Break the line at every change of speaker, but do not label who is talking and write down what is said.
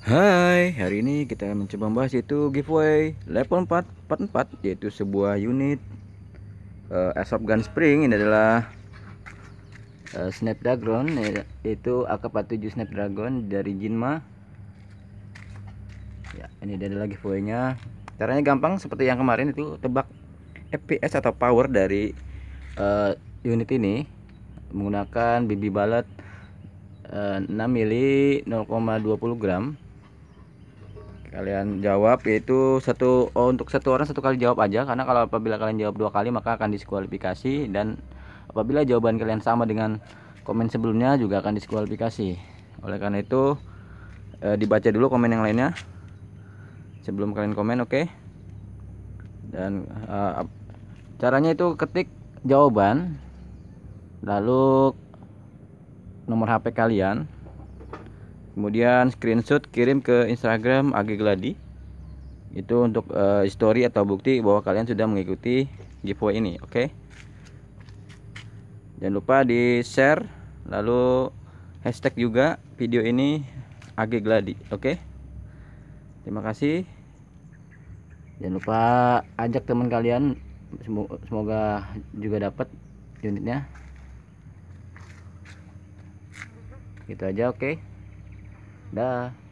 Hai, hari ini kita mencoba membahas itu giveaway level 444 yaitu sebuah unit uh, airsoft gun spring ini adalah uh, Snapdragon ya, yaitu AK47 Snapdragon dari Jinma. Ya, ini adalah giveaway-nya. Caranya gampang seperti yang kemarin itu tebak FPS atau power dari uh, unit ini menggunakan BB bibi uh, 6 mili 0,20 gram kalian jawab yaitu satu oh, untuk satu orang satu kali jawab aja karena kalau apabila kalian jawab dua kali maka akan diskualifikasi dan apabila jawaban kalian sama dengan komen sebelumnya juga akan diskualifikasi oleh karena itu e, dibaca dulu komen yang lainnya sebelum kalian komen oke okay? dan e, caranya itu ketik jawaban lalu nomor HP kalian kemudian screenshot kirim ke Instagram AG Gladi itu untuk uh, story atau bukti bahwa kalian sudah mengikuti giveaway ini oke okay? jangan lupa di share lalu hashtag juga video ini AG Gladi oke okay? terima kasih jangan lupa ajak teman kalian semoga juga dapat unitnya
gitu aja oke okay? dah